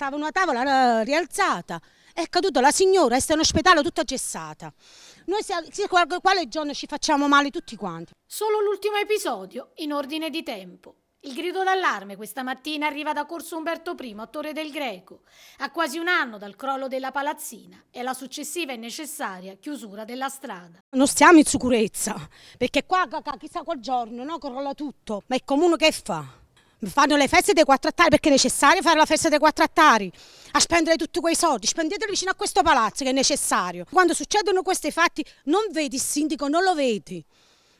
stava una tavola rialzata, è caduta la signora, è stata in ospedale tutta gessata. Noi quale giorno ci facciamo male tutti quanti. Solo l'ultimo episodio, in ordine di tempo. Il grido d'allarme questa mattina arriva da Corso Umberto I a Torre del Greco, a quasi un anno dal crollo della palazzina e la successiva e necessaria chiusura della strada. Non stiamo in sicurezza, perché qua chissà qual giorno no, crolla tutto, ma il comune che fa? fanno le feste dei quattro attari perché è necessario fare la festa dei quattro attari a spendere tutti quei soldi, spendeteli vicino a questo palazzo che è necessario. Quando succedono questi fatti non vedi il sindaco, non lo vedi,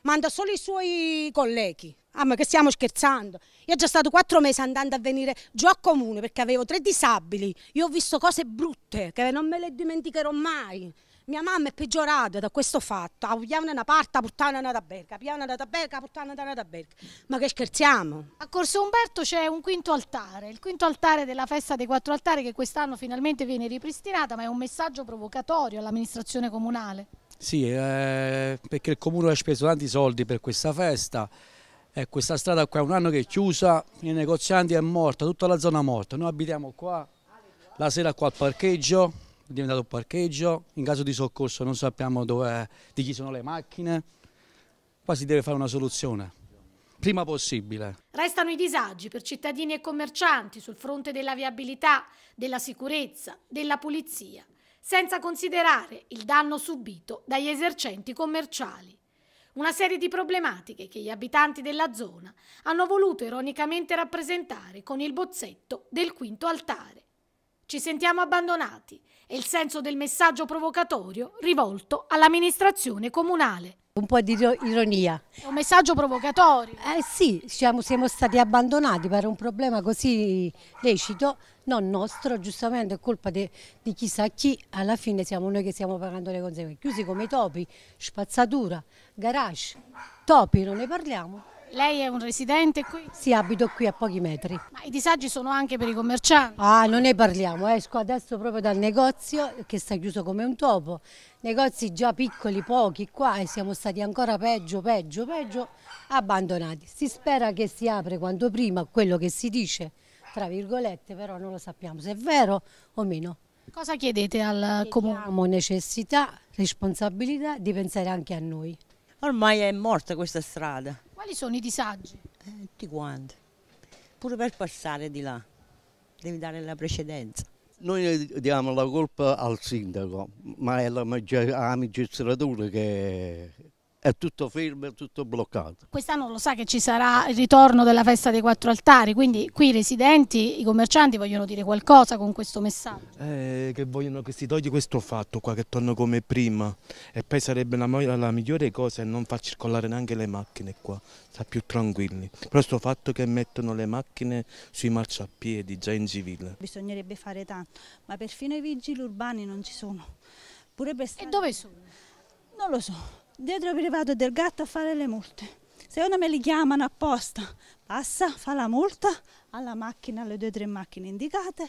manda solo i suoi colleghi. Ah ma che stiamo scherzando? Io ho già stato quattro mesi andando a venire giù a comune perché avevo tre disabili, io ho visto cose brutte che non me le dimenticherò mai mia mamma è peggiorata da questo fatto, vogliamo ah, una parte, portare una da berga, piano una da berga, portare una da berga, ma che scherziamo? A Corso Umberto c'è un quinto altare, il quinto altare della festa dei quattro altari che quest'anno finalmente viene ripristinata, ma è un messaggio provocatorio all'amministrazione comunale. Sì, eh, perché il comune ha speso tanti soldi per questa festa, eh, questa strada qua è un anno che è chiusa, i negozianti è morta, tutta la zona è morta, noi abitiamo qua, la sera qua al parcheggio, diventato un parcheggio, in caso di soccorso non sappiamo di chi sono le macchine, qua si deve fare una soluzione prima possibile. Restano i disagi per cittadini e commercianti sul fronte della viabilità, della sicurezza, della pulizia, senza considerare il danno subito dagli esercenti commerciali. Una serie di problematiche che gli abitanti della zona hanno voluto ironicamente rappresentare con il bozzetto del quinto altare ci sentiamo abbandonati È il senso del messaggio provocatorio rivolto all'amministrazione comunale. Un po' di ironia. È un messaggio provocatorio. Eh sì, siamo, siamo stati abbandonati per un problema così lecito, non nostro, giustamente è colpa di chissà chi, alla fine siamo noi che stiamo pagando le conseguenze. Chiusi come topi, spazzatura, garage, topi non ne parliamo. Lei è un residente qui? Sì, abito qui a pochi metri. Ma i disagi sono anche per i commercianti? Ah, non ne parliamo, esco adesso proprio dal negozio che sta chiuso come un topo. Negozi già piccoli, pochi qua e siamo stati ancora peggio, peggio, peggio abbandonati. Si spera che si apre quanto prima quello che si dice, tra virgolette, però non lo sappiamo se è vero o meno. Cosa chiedete al Comune? Abbiamo necessità, responsabilità di pensare anche a noi. Ormai è morta questa strada quali sono i disagi? Eh, tutti quanti. Pure per passare di là devi dare la precedenza. Noi diamo la colpa al sindaco, ma è la magistratura che è tutto fermo, è tutto bloccato. Quest'anno lo sa che ci sarà il ritorno della festa dei quattro altari, quindi qui i residenti, i commercianti vogliono dire qualcosa con questo messaggio. Eh, che vogliono che si togli questo fatto qua, che torna come prima e poi sarebbe la, la migliore cosa è non far circolare neanche le macchine qua, sta più tranquilli. Però questo fatto che mettono le macchine sui marciapiedi, già in civile. Bisognerebbe fare tanto, ma perfino i vigili urbani non ci sono. Pure per strada... E dove sono? Non lo so dietro privato del gatto a fare le multe. Secondo me li chiamano apposta, passa, fa la multa alla macchina, alle due o tre macchine indicate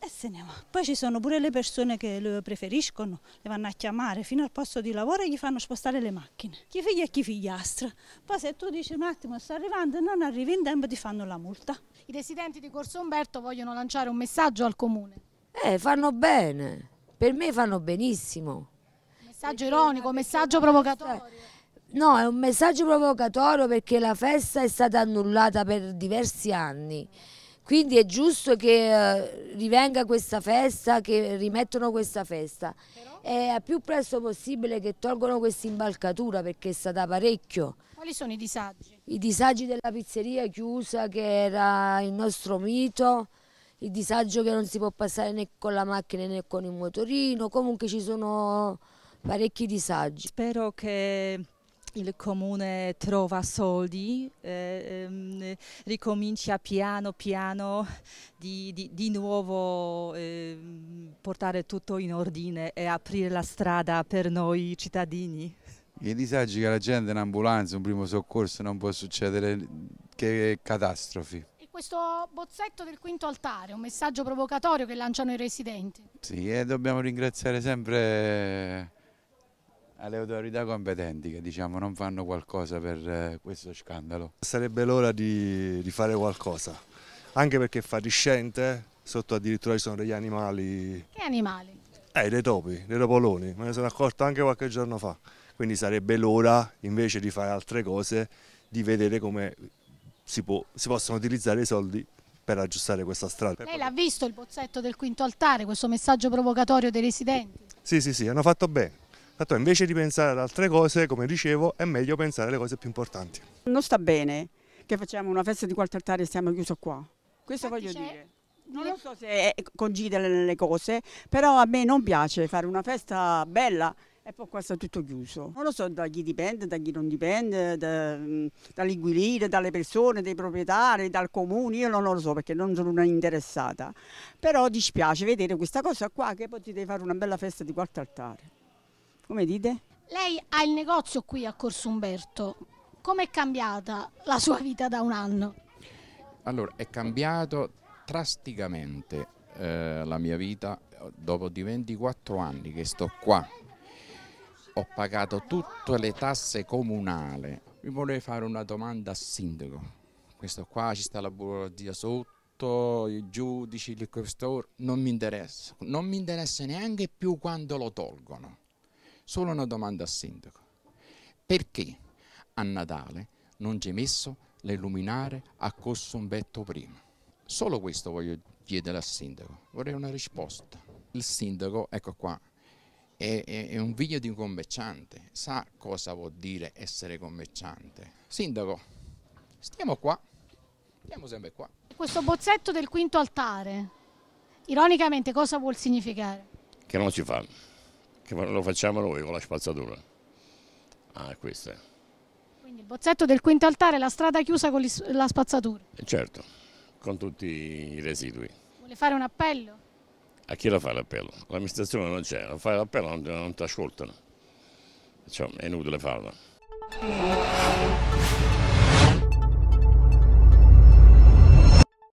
e se ne va. Poi ci sono pure le persone che lo preferiscono, le vanno a chiamare fino al posto di lavoro e gli fanno spostare le macchine. Chi figlia e chi figliastra. Poi se tu dici un attimo sta arrivando e non arrivi in tempo ti fanno la multa. I residenti di Corso Umberto vogliono lanciare un messaggio al comune. Eh, fanno bene. Per me fanno benissimo. Messaggio ironico, messaggio provocatorio. No, è un messaggio provocatorio perché la festa è stata annullata per diversi anni. Quindi è giusto che eh, rivenga questa festa, che rimettono questa festa. È a più presto possibile che tolgono questa imbalcatura perché è stata parecchio. Quali sono i disagi? I disagi della pizzeria chiusa che era il nostro mito, il disagio che non si può passare né con la macchina né con il motorino, comunque ci sono parecchi disagi. Spero che il comune trova soldi, eh, ehm, ricomincia piano piano di, di, di nuovo eh, portare tutto in ordine e aprire la strada per noi cittadini. I disagi che la gente in ambulanza, un primo soccorso, non può succedere che catastrofi. E questo bozzetto del quinto altare, un messaggio provocatorio che lanciano i residenti. Sì, e dobbiamo ringraziare sempre alle autorità competenti che diciamo non fanno qualcosa per eh, questo scandalo. Sarebbe l'ora di, di, fare qualcosa, anche perché è fatiscente, sotto addirittura ci sono degli animali. Che animali? Eh, dei topi, dei topoloni, me ne sono accorto anche qualche giorno fa. Quindi sarebbe l'ora, invece di fare altre cose, di vedere come si, può, si possono utilizzare i soldi per aggiustare questa strada. Lei l'ha visto il bozzetto del quinto altare, questo messaggio provocatorio dei residenti? Sì, sì, sì, hanno fatto bene. Tanto invece di pensare ad altre cose, come dicevo, è meglio pensare alle cose più importanti. Non sta bene che facciamo una festa di quarto altare e stiamo chiusi qua. Questo Infatti voglio dire. Non lo so se congidere le cose, però a me non piace fare una festa bella e poi qua sta tutto chiuso. Non lo so da chi dipende, da chi non dipende, da, mm, dall'inquilino, dalle persone, dai proprietari, dal comune, io non lo so perché non sono una interessata. Però dispiace vedere questa cosa qua che potete fare una bella festa di quarto altare. Come dite? Lei ha il negozio qui a Corso Umberto. Com'è cambiata la sua vita da un anno? Allora, è cambiato drasticamente eh, la mia vita dopo di 24 anni che sto qua. Ho pagato tutte le tasse comunali. Mi volevo fare una domanda al sindaco. Questo qua ci sta la burocrazia sotto, i giudici, il questore, non mi interessa. Non mi interessa neanche più quando lo tolgono Solo una domanda al sindaco. Perché a Natale non c'è messo le luminare a Corso Umbetto I? Solo questo voglio chiedere al sindaco. Vorrei una risposta. Il sindaco, ecco qua, è, è, è un figlio di un commerciante. Sa cosa vuol dire essere commerciante. Sindaco, stiamo qua. Stiamo sempre qua. Questo bozzetto del quinto altare, ironicamente cosa vuol significare? Che non si fa che lo facciamo noi con la spazzatura. Ah, questa. Quindi il bozzetto del quinto altare, la strada chiusa con la spazzatura? E eh, certo, con tutti i residui. Vuole fare un appello? A chi la fa l'appello? L'amministrazione non c'è, fai l'appello non, non ti ascoltano. Cioè, è inutile farlo.